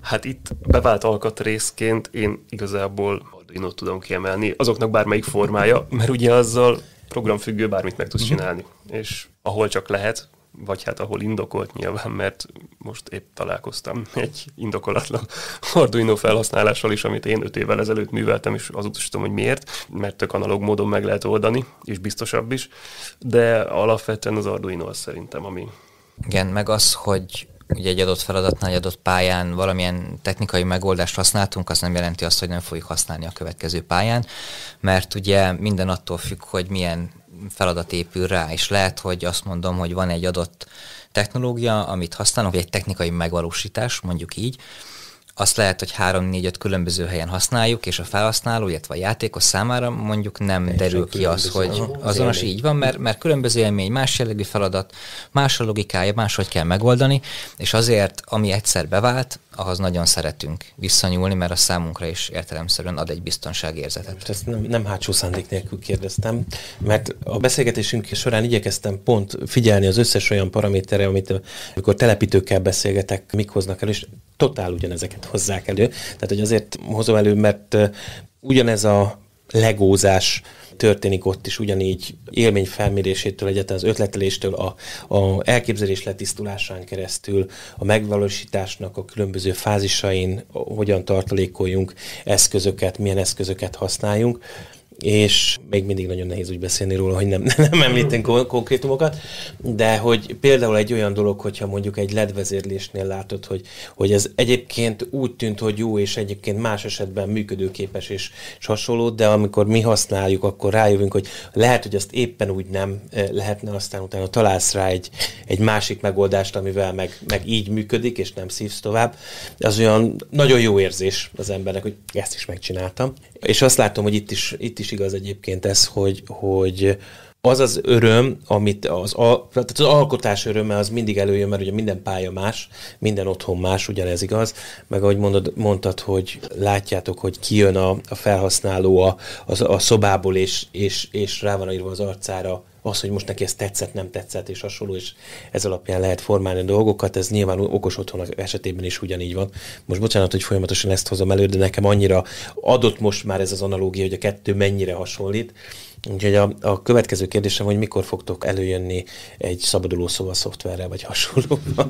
Hát itt bevált alkatrészként én igazából Arduino tudom kiemelni, azoknak bármelyik formája, mert ugye azzal programfüggő bármit meg tudsz mhm. csinálni. És ahol csak lehet, vagy hát ahol indokolt nyilván, mert most épp találkoztam *laughs* egy indokolatlan Arduino felhasználással is, amit én öt évvel ezelőtt műveltem, és az is tudom, hogy miért, mert tök analóg módon meg lehet oldani, és biztosabb is, de alapvetően az Arduino az szerintem, ami... Igen, meg az, hogy ugye egy adott feladatnál, egy adott pályán valamilyen technikai megoldást használtunk, az nem jelenti azt, hogy nem fogjuk használni a következő pályán, mert ugye minden attól függ, hogy milyen feladat épül rá, és lehet, hogy azt mondom, hogy van egy adott technológia, amit használunk, vagy egy technikai megvalósítás, mondjuk így, azt lehet, hogy 3-4-5 különböző helyen használjuk, és a felhasználó, illetve a játékos számára mondjuk nem Én derül ki az, hogy azonos élmény. így van, mert, mert különböző élmény, más jellegű feladat, más a logikája, máshogy kell megoldani, és azért, ami egyszer bevált, ahhoz nagyon szeretünk visszanyúlni, mert a számunkra is értelemszerűen ad egy biztonságérzetet. ezt nem, nem hátsó szándék nélkül kérdeztem, mert a beszélgetésünk során igyekeztem pont figyelni az összes olyan paraméterre, amit amikor telepítőkkel beszélgetek, mik hoznak el, és totál ugyanezeket hozzák elő. Tehát, hogy azért hozom elő, mert ugyanez a legózás történik ott is, ugyanígy élmény felmérésétől, egyetlen az ötleteléstől, a, a elképzelés letisztulásán keresztül, a megvalósításnak a különböző fázisain hogyan tartalékoljunk eszközöket, milyen eszközöket használjunk és még mindig nagyon nehéz úgy beszélni róla, hogy nem, *laughs* nem említünk konkrétumokat, de hogy például egy olyan dolog, hogyha mondjuk egy ledvezérlésnél látod, hogy, hogy ez egyébként úgy tűnt, hogy jó, és egyébként más esetben működőképes és, és hasonló, de amikor mi használjuk, akkor rájövünk, hogy lehet, hogy azt éppen úgy nem eh, lehetne, aztán utána találsz rá egy, egy másik megoldást, amivel meg, meg így működik, és nem szívsz tovább. Az olyan nagyon jó érzés az embernek, hogy ezt is megcsináltam. És azt látom, hogy itt is, itt is igaz egyébként ez, hogy, hogy az az öröm, amit az, al, tehát az alkotás öröme, az mindig előjön, mert ugye minden pálya más, minden otthon más, ugyanez igaz, meg ahogy mondod, mondtad, hogy látjátok, hogy kijön a, a felhasználó a, a, a szobából, és, és, és rá van írva az arcára az, hogy most neki ez tetszett, nem tetszett, és hasonló, és ez alapján lehet formálni a dolgokat, ez nyilván okos otthonak esetében is ugyanígy van. Most bocsánat, hogy folyamatosan ezt hozom elő, de nekem annyira adott most már ez az analógia, hogy a kettő mennyire hasonlít, Úgyhogy a, a következő kérdésem, hogy mikor fogtok előjönni egy szabaduló szóval szoftverrel, vagy hasonlóval?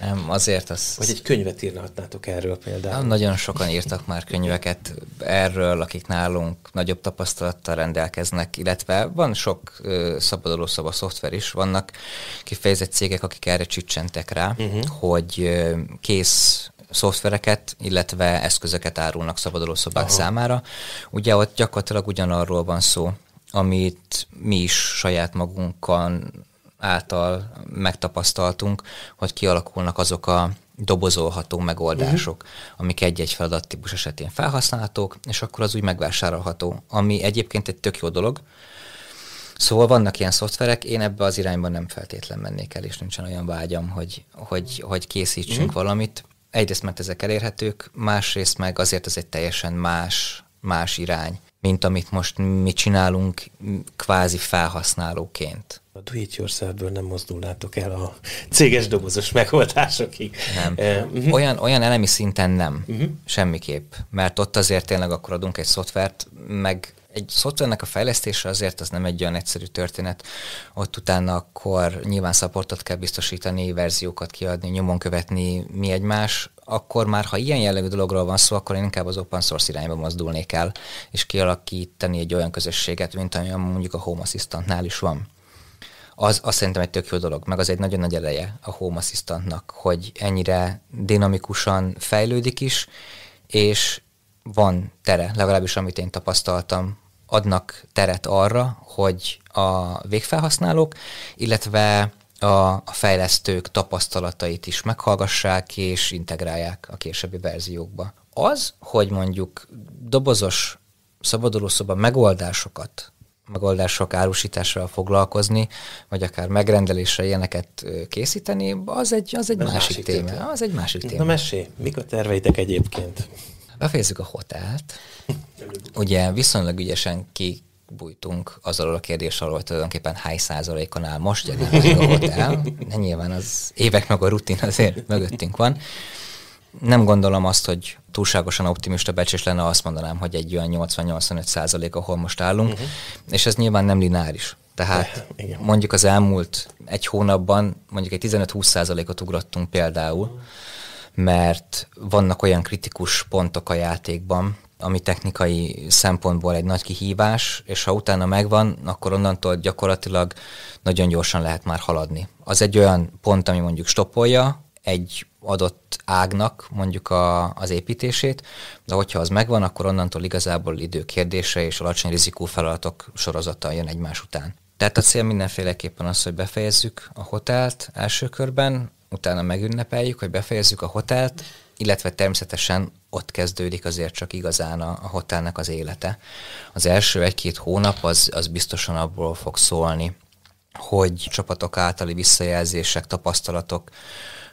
Nem, azért az... Vagy egy könyvet írnátok erről például. Nem, nagyon sokan írtak már könyveket erről, akik nálunk nagyobb tapasztalattal rendelkeznek, illetve van sok ö, szabaduló szoftver is, vannak kifejezett cégek, akik erre csüccsentek rá, uh-huh. hogy kész szoftvereket, illetve eszközöket árulnak szabaduló szobák Aha. számára. Ugye ott gyakorlatilag ugyanarról van szó, amit mi is saját magunkon által megtapasztaltunk, hogy kialakulnak azok a dobozolható megoldások, uh-huh. amik egy-egy feladattípus esetén felhasználhatók, és akkor az úgy megvásárolható, ami egyébként egy tök jó dolog. Szóval vannak ilyen szoftverek, én ebbe az irányba nem feltétlen mennék el, és nincsen olyan vágyam, hogy, hogy, hogy készítsünk uh-huh. valamit. Egyrészt, mert ezek elérhetők, másrészt meg azért ez egy teljesen más, más irány, mint amit most mi csinálunk kvázi felhasználóként. A do it nem mozdulnátok el a céges dobozos megoldásokig. Nem. Eh, mhm. Olyan, olyan elemi szinten nem. Uh-huh. Semmiképp. Mert ott azért tényleg akkor adunk egy szoftvert, meg egy szoftvernek a fejlesztése azért az nem egy olyan egyszerű történet. Ott utána akkor nyilván szaportot kell biztosítani, verziókat kiadni, nyomon követni mi egymás. Akkor már, ha ilyen jellegű dologról van szó, akkor én inkább az open source irányba mozdulnék el, és kialakítani egy olyan közösséget, mint amilyen mondjuk a Home Assistantnál is van az, az szerintem egy tök jó dolog, meg az egy nagyon nagy eleje a Home Assistantnak, hogy ennyire dinamikusan fejlődik is, és van tere, legalábbis amit én tapasztaltam, adnak teret arra, hogy a végfelhasználók, illetve a, a fejlesztők tapasztalatait is meghallgassák és integrálják a későbbi verziókba. Az, hogy mondjuk dobozos szabadulószoba megoldásokat megoldások árusítással foglalkozni, vagy akár megrendelésre ilyeneket készíteni, az egy, az egy másik, másik téma. téma. Az egy másik téma. Na mesé, mik a terveitek egyébként? Befejezzük a hotelt. Ugye viszonylag ügyesen ki bújtunk az alól a kérdés alól, hogy tulajdonképpen hány százalékon áll most jelenleg a hotel. *laughs* nyilván az évek meg a rutin azért mögöttünk van. Nem gondolom azt, hogy túlságosan optimista becsés lenne, azt mondanám, hogy egy olyan 80-85 százalék, ahol most állunk, uh-huh. és ez nyilván nem lineáris. Tehát *laughs* Igen. mondjuk az elmúlt egy hónapban mondjuk egy 15-20 százalékot ugrottunk például, mert vannak olyan kritikus pontok a játékban, ami technikai szempontból egy nagy kihívás, és ha utána megvan, akkor onnantól gyakorlatilag nagyon gyorsan lehet már haladni. Az egy olyan pont, ami mondjuk stoppolja, egy adott ágnak mondjuk a, az építését, de hogyha az megvan, akkor onnantól igazából idő kérdése és alacsony rizikú feladatok sorozata jön egymás után. Tehát a cél mindenféleképpen az, hogy befejezzük a hotelt első körben, utána megünnepeljük, hogy befejezzük a hotelt, illetve természetesen ott kezdődik azért csak igazán a, a hotelnek az élete. Az első egy-két hónap az, az biztosan abból fog szólni, hogy csapatok általi visszajelzések, tapasztalatok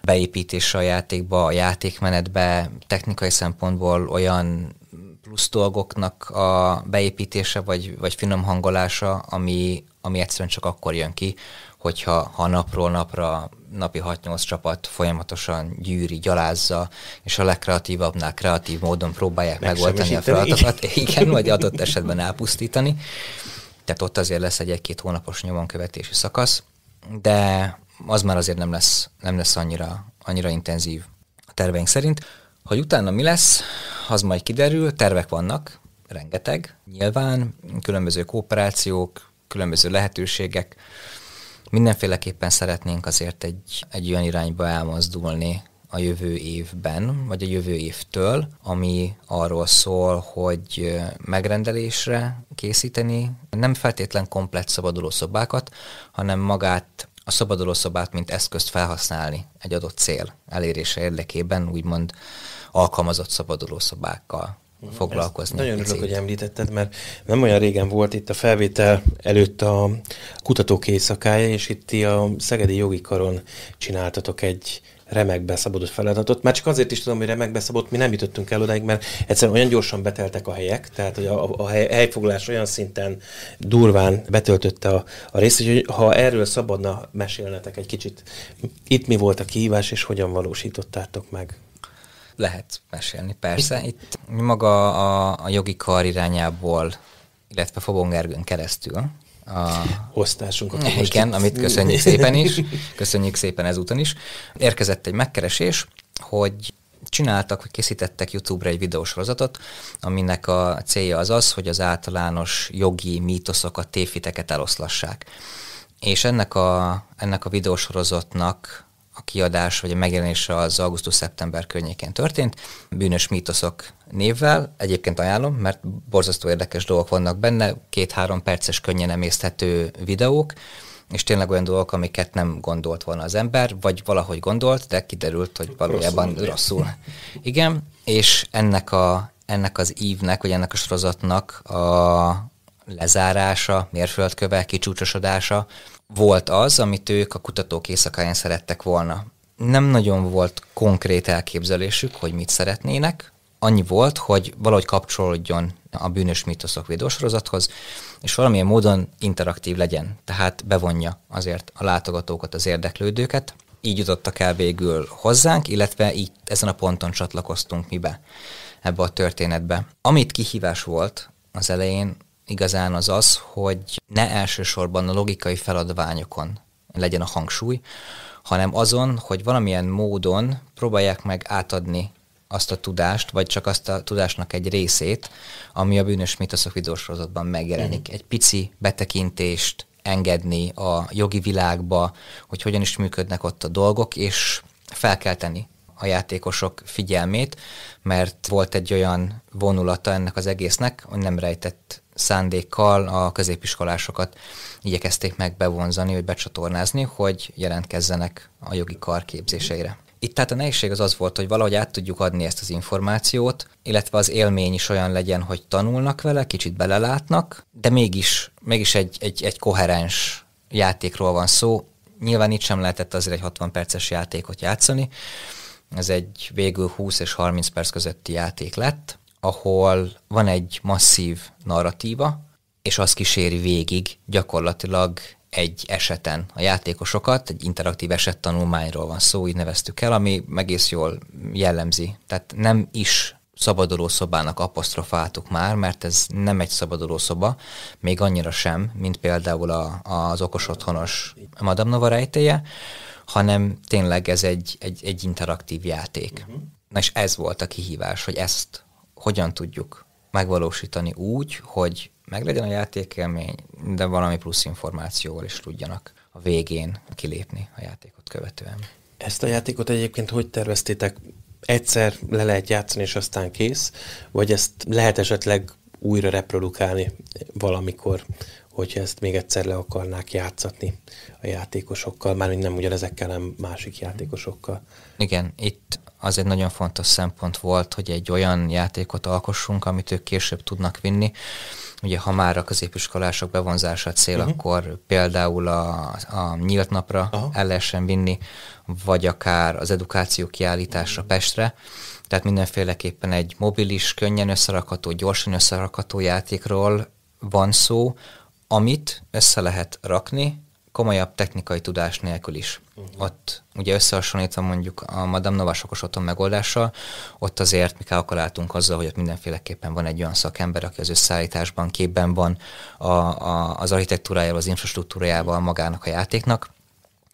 beépítése a játékba, a játékmenetbe, technikai szempontból olyan plusz dolgoknak a beépítése vagy, vagy finom hangolása, ami, ami egyszerűen csak akkor jön ki, hogyha ha napról napra napi 6-8 csapat folyamatosan gyűri, gyalázza, és a legkreatívabbnál kreatív módon próbálják megoldani a feladatokat, igen, vagy adott esetben elpusztítani tehát ott azért lesz egy egy-két hónapos nyomonkövetési szakasz, de az már azért nem lesz, nem lesz annyira, annyira intenzív a terveink szerint. Hogy utána mi lesz, az majd kiderül, tervek vannak, rengeteg, nyilván, különböző kooperációk, különböző lehetőségek. Mindenféleképpen szeretnénk azért egy, egy olyan irányba elmozdulni, a jövő évben, vagy a jövő évtől, ami arról szól, hogy megrendelésre készíteni nem feltétlen komplett szabaduló szobákat, hanem magát a szabaduló szobát, mint eszközt felhasználni egy adott cél elérése érdekében, úgymond alkalmazott szabaduló szobákkal mhm. foglalkozni. Ezt nagyon örülök, hogy említetted, mert nem olyan régen volt itt a felvétel előtt a kutatók éjszakája, és itt ti a Szegedi Jogi Karon csináltatok egy remek beszabadott feladatot. Már csak azért is tudom, hogy remek beszabott, mi nem jutottunk el odáig, mert egyszerűen olyan gyorsan beteltek a helyek, tehát hogy a, a hely, helyfoglalás olyan szinten durván betöltötte a, a részt, hogy ha erről szabadna mesélnetek egy kicsit, itt mi volt a kihívás, és hogyan valósítottátok meg? Lehet mesélni, persze. Itt maga a, a jogi kar irányából, illetve Fobong keresztül a osztásunkat. Igen, most amit köszönjük szépen is. Köszönjük szépen ezúton is. Érkezett egy megkeresés, hogy csináltak, vagy készítettek YouTube-ra egy videósorozatot, aminek a célja az az, hogy az általános jogi mítoszokat, téfiteket eloszlassák. És ennek a, ennek a videósorozatnak a kiadás vagy a megjelenése az augusztus-szeptember környékén történt. Bűnös mítoszok névvel, egyébként ajánlom, mert borzasztó érdekes dolgok vannak benne, két-három perces könnyen emészthető videók, és tényleg olyan dolgok, amiket nem gondolt volna az ember, vagy valahogy gondolt, de kiderült, hogy valójában rosszul. rosszul. Igen, és ennek, a, ennek az ívnek, vagy ennek a sorozatnak a lezárása, mérföldköve, kicsúcsosodása, volt az, amit ők a kutatók éjszakáján szerettek volna. Nem nagyon volt konkrét elképzelésük, hogy mit szeretnének, annyi volt, hogy valahogy kapcsolódjon a bűnös mítoszok védősorozathoz, és valamilyen módon interaktív legyen, tehát bevonja azért a látogatókat, az érdeklődőket. Így jutottak el végül hozzánk, illetve így ezen a ponton csatlakoztunk mi be ebbe a történetbe. Amit kihívás volt az elején, igazán az az, hogy ne elsősorban a logikai feladványokon legyen a hangsúly, hanem azon, hogy valamilyen módon próbálják meg átadni azt a tudást, vagy csak azt a tudásnak egy részét, ami a bűnös mitoszok videósorozatban megjelenik. Egy pici betekintést engedni a jogi világba, hogy hogyan is működnek ott a dolgok, és felkelteni a játékosok figyelmét, mert volt egy olyan vonulata ennek az egésznek, hogy nem rejtett szándékkal a középiskolásokat igyekezték meg bevonzani, vagy becsatornázni, hogy jelentkezzenek a jogi kar képzéseire. Itt tehát a nehézség az az volt, hogy valahogy át tudjuk adni ezt az információt, illetve az élmény is olyan legyen, hogy tanulnak vele, kicsit belelátnak, de mégis, mégis egy, egy, egy koherens játékról van szó. Nyilván itt sem lehetett azért egy 60 perces játékot játszani, ez egy végül 20 és 30 perc közötti játék lett, ahol van egy masszív narratíva, és az kíséri végig gyakorlatilag egy eseten a játékosokat, egy interaktív esettanulmányról van szó, így neveztük el, ami egész jól jellemzi. Tehát nem is szabaduló szobának apostrofáltuk már, mert ez nem egy szabaduló szoba, még annyira sem, mint például a, az okos otthonos Madame Nova rejtéje, hanem tényleg ez egy, egy, egy interaktív játék. Uh-huh. Mhm. Na és ez volt a kihívás, hogy ezt hogyan tudjuk megvalósítani úgy, hogy meglegyen a játékélmény, de valami plusz információval is tudjanak a végén kilépni a játékot követően. Ezt a játékot egyébként hogy terveztétek? Egyszer le lehet játszani, és aztán kész? Vagy ezt lehet esetleg újra reprodukálni valamikor hogyha ezt még egyszer le akarnák játszatni a játékosokkal, már nem ugyanezekkel, hanem másik játékosokkal. Igen, itt az egy nagyon fontos szempont volt, hogy egy olyan játékot alkossunk, amit ők később tudnak vinni. Ugye ha már a középiskolások bevonzása cél, uh-huh. akkor például a, a nyílt napra uh-huh. el lehessen vinni, vagy akár az edukáció kiállításra Pestre, tehát mindenféleképpen egy mobilis, könnyen összerakható, gyorsan összerakható játékról van szó, amit össze lehet rakni komolyabb technikai tudás nélkül is. Uh-huh. Ott ugye összehasonlítva mondjuk a Madame Novas okos otthon megoldással, ott azért mi kalkuláltunk azzal, hogy ott mindenféleképpen van egy olyan szakember, aki az összeállításban képben van a, a, az architektúrájával, az infrastruktúrájával magának a játéknak.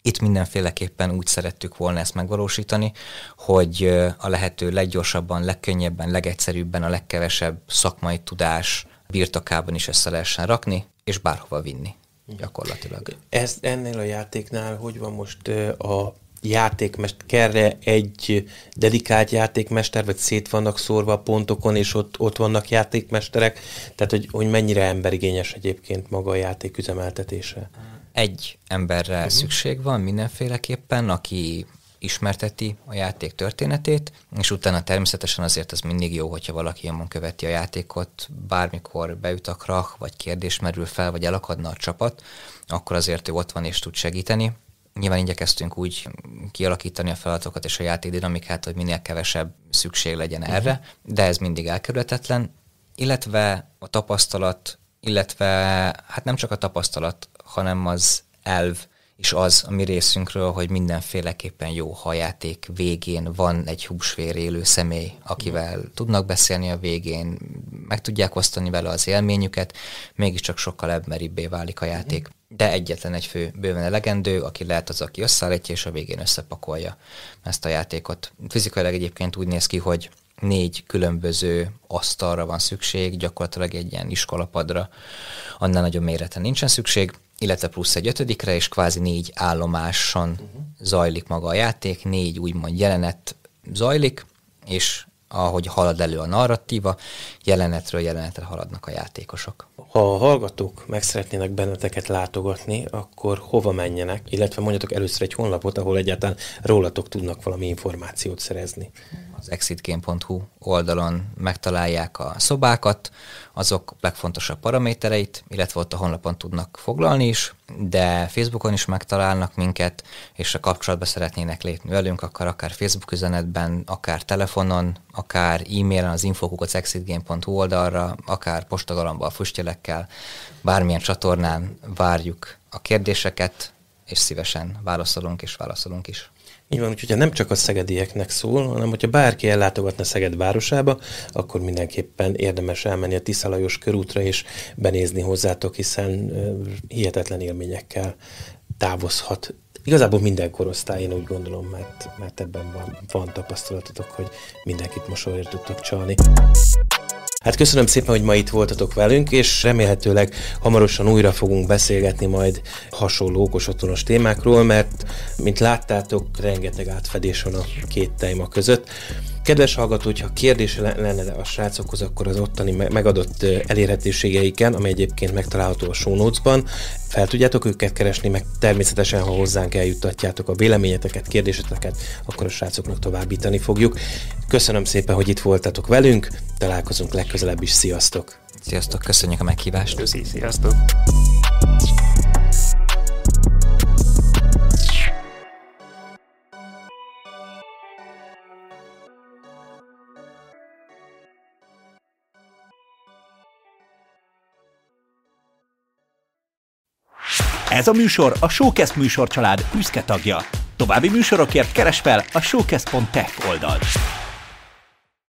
Itt mindenféleképpen úgy szerettük volna ezt megvalósítani, hogy a lehető leggyorsabban, legkönnyebben, legegyszerűbben, a legkevesebb szakmai tudás, birtokában is össze lehessen rakni, és bárhova vinni gyakorlatilag. Ez ennél a játéknál hogy van most a játékmesterre egy dedikált játékmester, vagy szét vannak szórva a pontokon, és ott, ott vannak játékmesterek, tehát hogy, hogy mennyire emberigényes egyébként maga a játék üzemeltetése? Egy emberre uh-huh. szükség van mindenféleképpen, aki ismerteti a játék történetét, és utána természetesen azért az mindig jó, hogyha valaki nyomon követi a játékot, bármikor beüt a krach, vagy kérdés merül fel, vagy elakadna a csapat, akkor azért ő ott van és tud segíteni. Nyilván igyekeztünk úgy kialakítani a feladatokat és a játék dinamikát, hogy minél kevesebb szükség legyen mhm. erre, de ez mindig elkerülhetetlen, illetve a tapasztalat, illetve hát nem csak a tapasztalat, hanem az elv, és az a mi részünkről, hogy mindenféleképpen jó hajáték végén van egy húsvér élő személy, akivel tudnak beszélni a végén, meg tudják osztani vele az élményüket, mégiscsak sokkal ebmeribbé válik a játék. De egyetlen egy fő bőven elegendő, aki lehet az, aki összeállítja, és a végén összepakolja ezt a játékot. Fizikailag egyébként úgy néz ki, hogy négy különböző asztalra van szükség, gyakorlatilag egy ilyen iskolapadra, annál nagyobb méreten nincsen szükség, illetve plusz egy ötödikre, és kvázi négy állomáson uh-huh. zajlik maga a játék, négy úgymond jelenet zajlik, és ahogy halad elő a narratíva, jelenetről jelenetre haladnak a játékosok. Ha a hallgatók meg szeretnének benneteket látogatni, akkor hova menjenek, illetve mondjatok először egy honlapot, ahol egyáltalán rólatok tudnak valami információt szerezni az exitgame.hu oldalon megtalálják a szobákat, azok legfontosabb paramétereit, illetve ott a honlapon tudnak foglalni is, de Facebookon is megtalálnak minket, és a kapcsolatba szeretnének lépni velünk, akkor akár Facebook üzenetben, akár telefonon, akár e-mailen az infokukat exitgame.hu oldalra, akár postagalomban, füstjelekkel, bármilyen csatornán várjuk a kérdéseket, és szívesen válaszolunk és válaszolunk is. Így van, úgyhogy nem csak a szegedieknek szól, hanem hogyha bárki ellátogatna Szeged városába, akkor mindenképpen érdemes elmenni a Tiszalajos körútra és benézni hozzátok, hiszen hihetetlen élményekkel távozhat Igazából minden korosztály, én úgy gondolom, mert, mert ebben van, van tapasztalatotok, hogy mindenkit mosolyért tudtok csalni. Hát köszönöm szépen, hogy ma itt voltatok velünk, és remélhetőleg hamarosan újra fogunk beszélgetni majd hasonló okos otthonos témákról, mert mint láttátok, rengeteg átfedés van a két téma között. Kedves hallgató, hogyha kérdése lenne a srácokhoz, akkor az ottani megadott elérhetőségeiken, ami egyébként megtalálható a show notes-ban, fel tudjátok őket keresni, meg természetesen, ha hozzánk eljuttatjátok a véleményeteket, kérdéseteket, akkor a srácoknak továbbítani fogjuk. Köszönöm szépen, hogy itt voltatok velünk, találkozunk legközelebb is, sziasztok! Sziasztok, köszönjük a meghívást! Köszi, sziasztok! Ez a műsor a Showcast műsorcsalád büszke tagja. További műsorokért keres fel a showcast.tech oldalt.